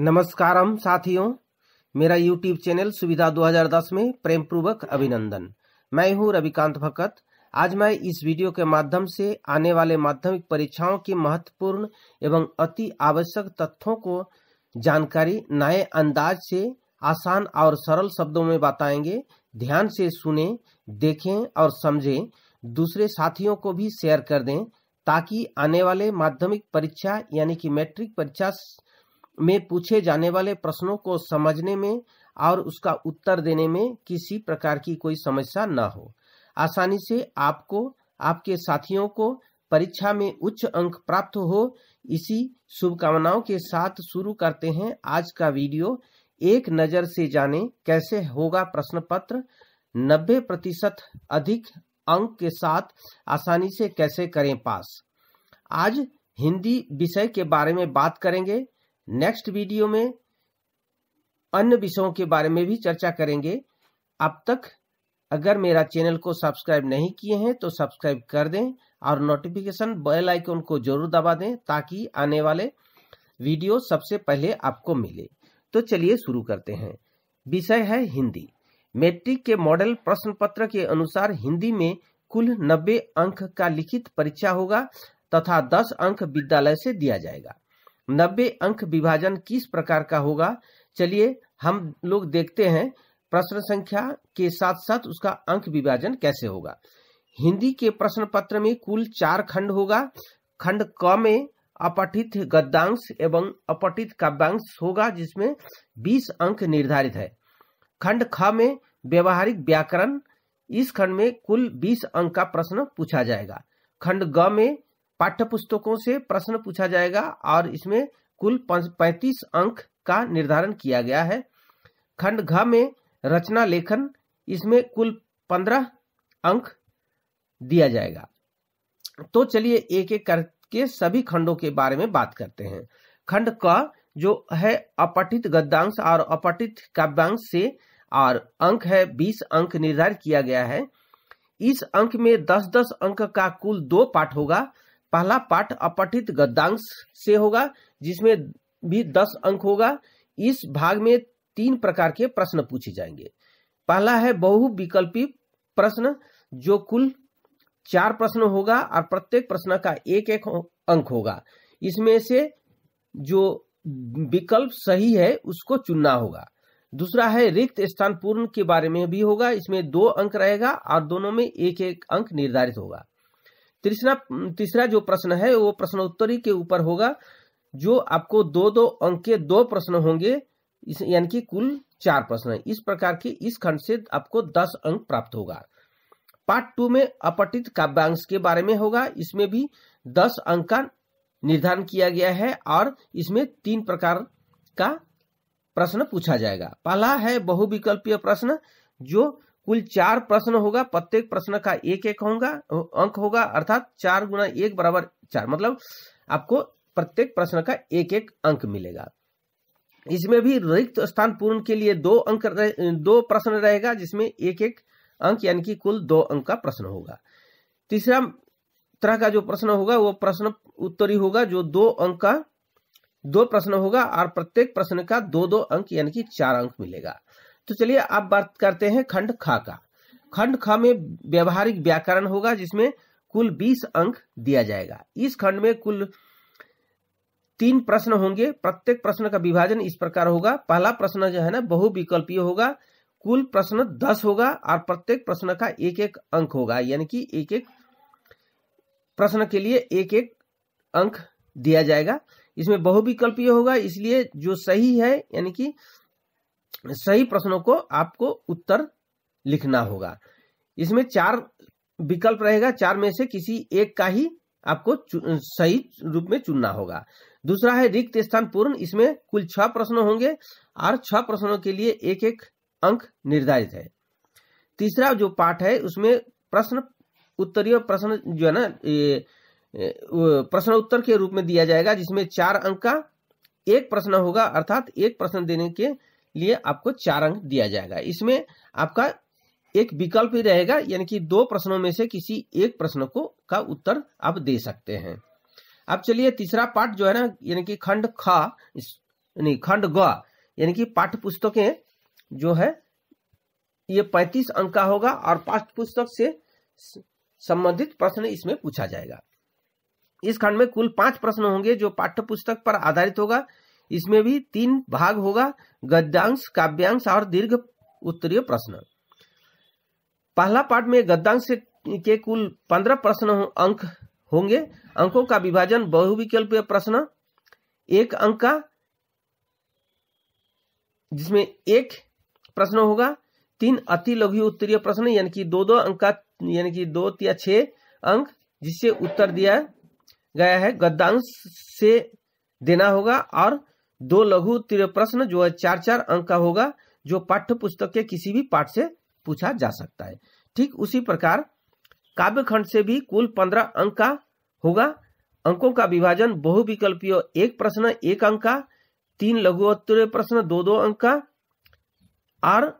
नमस्कार साथियों मेरा यूट्यूब चैनल सुविधा 2010 में प्रेम पूर्वक अभिनंदन मैं हूं रविकांत भकत आज मैं इस वीडियो के माध्यम से आने वाले माध्यमिक परीक्षाओं की महत्वपूर्ण एवं अति आवश्यक तथ्यों को जानकारी नए अंदाज से आसान और सरल शब्दों में बताएंगे ध्यान से सुने देखें और समझें दूसरे साथियों को भी शेयर कर दें ताकि आने वाले माध्यमिक परीक्षा यानी कि मैट्रिक परीक्षा में पूछे जाने वाले प्रश्नों को समझने में और उसका उत्तर देने में किसी प्रकार की कोई समस्या न हो आसानी से आपको आपके साथियों को परीक्षा में उच्च अंक प्राप्त हो इसी शुभकामनाओं के साथ शुरू करते हैं आज का वीडियो एक नज़र से जाने कैसे होगा प्रश्न पत्र नब्बे प्रतिशत अधिक अंक के साथ आसानी से कैसे करें पास आज हिंदी विषय के बारे में बात करेंगे नेक्स्ट वीडियो में अन्य विषयों के बारे में भी चर्चा करेंगे अब तक अगर मेरा चैनल को सब्सक्राइब नहीं किए हैं तो सब्सक्राइब कर दें और नोटिफिकेशन बेल आइकन को जरूर दबा दें ताकि आने वाले वीडियो सबसे पहले आपको मिले तो चलिए शुरू करते हैं विषय है हिंदी मैट्रिक के मॉडल प्रश्न पत्र के अनुसार हिंदी में कुल 90 अंक का लिखित परीक्षा होगा तथा 10 अंक विद्यालय से दिया जाएगा नब्बे अंक विभाजन किस प्रकार का होगा चलिए हम लोग देखते हैं प्रश्न संख्या के साथ साथ उसका अंक विभाजन कैसे होगा हिंदी के प्रश्न पत्र में कुल चार खंड होगा खंड क में अपठित गद्यांश एवं अपठित काव्यांश होगा जिसमें 20 अंक निर्धारित है खंड ख में व्यवहारिक व्याकरण इस खंड में कुल 20 अंक का प्रश्न पूछा जाएगा खंड ग में पाठ्य पुस्तकों से प्रश्न पूछा जाएगा और इसमें कुल पैंतीस अंक का निर्धारण किया गया है खंड घ में रचना लेखन इसमें कुल पंद्रह अंक दिया जाएगा तो चलिए एक एक करके सभी खंडों के बारे में बात करते हैं खंड क जो है अपठित गद्यांश और अपठित काव्यांश से और अंक है बीस अंक निर्धारित किया गया है इस अंक में दस दस अंक का कुल दो पाठ होगा पहला पाठ अपठित गद्दांश से होगा जिसमें भी दस अंक होगा इस भाग में तीन प्रकार के प्रश्न पूछे जाएंगे पहला है बहुविकल्पी प्रश्न जो कुल चार प्रश्न होगा और प्रत्येक प्रश्न का एक एक अंक होगा इसमें से जो विकल्प सही है उसको चुनना होगा दूसरा है रिक्त स्थान पूर्ण के बारे में भी होगा इसमें दो अंक रहेगा और दोनों में एक एक अंक निर्धारित होगा तीसरा तीसरा जो प्रश्न है वो प्रश्नोत्तरी के ऊपर होगा जो आपको दो दो अंक के दो प्रश्न होंगे यानी कि कुल चार प्रश्न है इस प्रकार की इस खंड से आपको दस अंक प्राप्त होगा पार्ट टू में अपटित काव्यांश के बारे में होगा इसमें भी दस अंक का निर्धारण किया गया है और इसमें तीन प्रकार का प्रश्न पूछा जाएगा पहला है बहुविकल्पीय प्रश्न जो कुल चार प्रश्न होगा प्रत्येक प्रश्न का एक एक होगा अंक होगा अर्थात चार गुना एक बराबर चार मतलब आपको प्रत्येक प्रश्न का एक एक अंक मिलेगा इसमें भी रिक्त स्थान पूर्ण के लिए दो अंक दो प्रश्न रहेगा जिसमें एक एक अंक यानी कि कुल दो अंक का प्रश्न होगा तीसरा तरह का जो प्रश्न होगा वो प्रश्न उत्तरी होगा जो दो अंक का दो प्रश्न होगा और प्रत्येक प्रश्न का दो दो अंक यानी कि चार अंक मिलेगा तो चलिए अब बात करते हैं खंड खा का खंड ख में व्यवहारिक व्याकरण होगा जिसमें कुल बीस अंक दिया जाएगा इस खंड में कुल तीन प्रश्न होंगे प्रत्येक प्रश्न का विभाजन इस प्रकार होगा पहला प्रश्न जो है ना बहुविकल्पीय होगा कुल प्रश्न दस होगा और प्रत्येक प्रश्न का एक एक अंक होगा यानी कि एक एक प्रश्न के लिए एक एक अंक दिया जाएगा इसमें बहुविकल्पीय होगा इसलिए जो सही है यानी कि सही प्रश्नों को आपको उत्तर लिखना होगा इसमें चार विकल्प रहेगा चार में से किसी एक का ही आपको सही रूप में चुनना होगा दूसरा है रिक्त स्थान पूर्ण इसमें कुल छह प्रश्न होंगे और छह प्रश्नों के लिए एक एक अंक निर्धारित है तीसरा जो पाठ है उसमें प्रश्न उत्तरीय प्रश्न जो है ना प्रश्न उत्तर के रूप में दिया जाएगा जिसमें चार अंक का एक प्रश्न होगा अर्थात एक प्रश्न देने के लिए आपको चार अंक दिया जाएगा इसमें आपका एक विकल्प ही रहेगा यानी कि दो प्रश्नों में से किसी एक प्रश्न को का उत्तर आप दे सकते हैं अब चलिए तीसरा पाठ जो है ना यानी कि खंड ख नहीं खंड ग यानी कि पाठ्य पुस्तकें जो है ये पैंतीस अंक का होगा और पाठ्य पुस्तक से संबंधित प्रश्न इसमें पूछा जाएगा इस खंड में कुल पांच प्रश्न होंगे जो पाठ्य पुस्तक पर आधारित होगा इसमें भी तीन भाग होगा गद्यांश काव्यांश और दीर्घ उत्तरीय प्रश्न पहला पाठ में गद्यांश के कुल पंद्रह प्रश्न अंक होंगे अंकों का विभाजन बहुविकल्प प्रश्न एक अंक का जिसमें एक प्रश्न होगा तीन अति लघु उत्तरीय प्रश्न यानी कि दो दो अंक का यानी कि दो या छह अंक जिससे उत्तर दिया गया है गद्यांश से देना होगा और दो लघु तिर प्रश्न जो है चार चार अंक का होगा जो पाठ्य पुस्तक के किसी भी पाठ से पूछा जा सकता है ठीक उसी प्रकार काव्य खंड से भी कुल पंद्रह अंक का होगा अंकों का विभाजन बहुविकल्पीय एक प्रश्न एक अंक का तीन लघु उत्तरीय प्रश्न दो दो अंक का और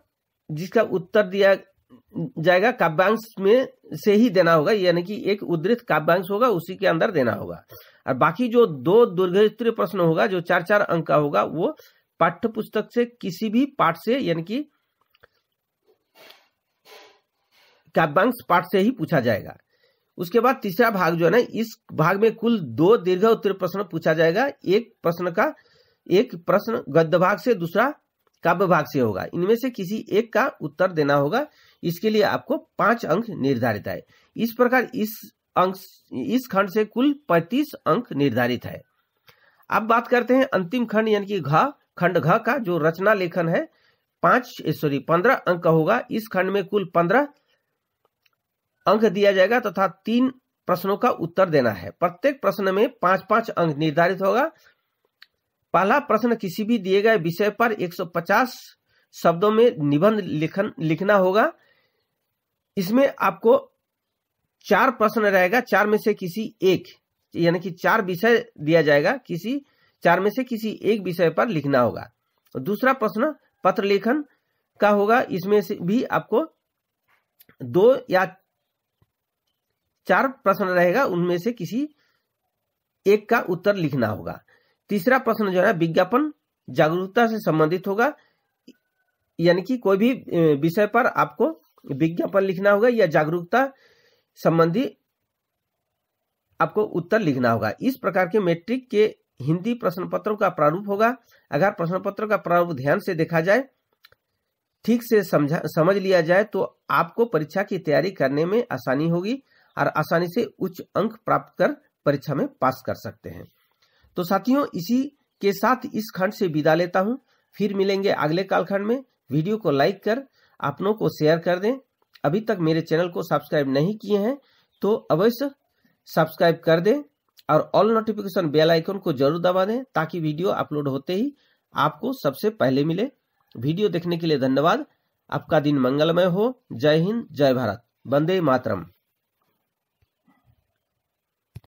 जिसका उत्तर दिया जाएगा काव्यांश में से ही देना होगा यानी कि एक उदृत काव्यांश होगा उसी के अंदर देना होगा और बाकी जो दो दुर्घित्र प्रश्न होगा जो चार चार अंक का होगा वो पाठ्य पुस्तक से किसी भी पाठ से यानी कि काव्यांश पाठ से ही पूछा जाएगा उसके बाद तीसरा भाग जो है ना इस भाग में कुल दो दीर्घ उत्तर प्रश्न पूछा जाएगा एक प्रश्न का एक प्रश्न गद्य भाग से दूसरा काव्य भाग से होगा इनमें से किसी एक का उत्तर देना होगा इसके लिए आपको पांच अंक निर्धारित है इस प्रकार इस अंक इस खंड से कुल पैंतीस अंक निर्धारित है अब बात करते हैं अंतिम खंड यानी कि घ खंड घ का जो रचना लेखन है पांच सॉरी पंद्रह अंक का होगा इस खंड में कुल पंद्रह अंक दिया जाएगा तथा तो तीन प्रश्नों का उत्तर देना है प्रत्येक प्रश्न में पांच पांच अंक निर्धारित होगा पहला प्रश्न किसी भी दिए गए विषय पर 150 शब्दों में निबंध लिखन लिखना होगा इसमें आपको चार प्रश्न रहेगा चार में से किसी एक यानी कि चार विषय दिया जाएगा किसी चार में से किसी एक विषय पर लिखना होगा तो दूसरा प्रश्न पत्र लेखन का होगा इसमें से भी आपको दो या चार प्रश्न रहेगा उनमें से किसी एक का उत्तर लिखना होगा तीसरा प्रश्न जो है विज्ञापन जागरूकता से संबंधित होगा यानी कि कोई भी विषय पर आपको विज्ञापन लिखना होगा या जागरूकता संबंधी आपको उत्तर लिखना होगा इस प्रकार के मैट्रिक के हिंदी प्रश्न पत्रों का प्रारूप होगा अगर प्रश्न पत्र का प्रारूप ध्यान से देखा जाए ठीक से समझा समझ लिया जाए तो आपको परीक्षा की तैयारी करने में आसानी होगी और आसानी से उच्च अंक प्राप्त कर परीक्षा में पास कर सकते हैं तो साथियों इसी के साथ इस खंड से विदा लेता हूं फिर मिलेंगे अगले कालखंड में वीडियो को लाइक कर आप को शेयर कर दें अभी तक मेरे चैनल को सब्सक्राइब नहीं किए हैं तो अवश्य सब्सक्राइब कर दें और ऑल नोटिफिकेशन बेल आइकन को जरूर दबा दें ताकि वीडियो अपलोड होते ही आपको सबसे पहले मिले वीडियो देखने के लिए धन्यवाद आपका दिन मंगलमय हो जय हिंद जय भारत वंदे मातरम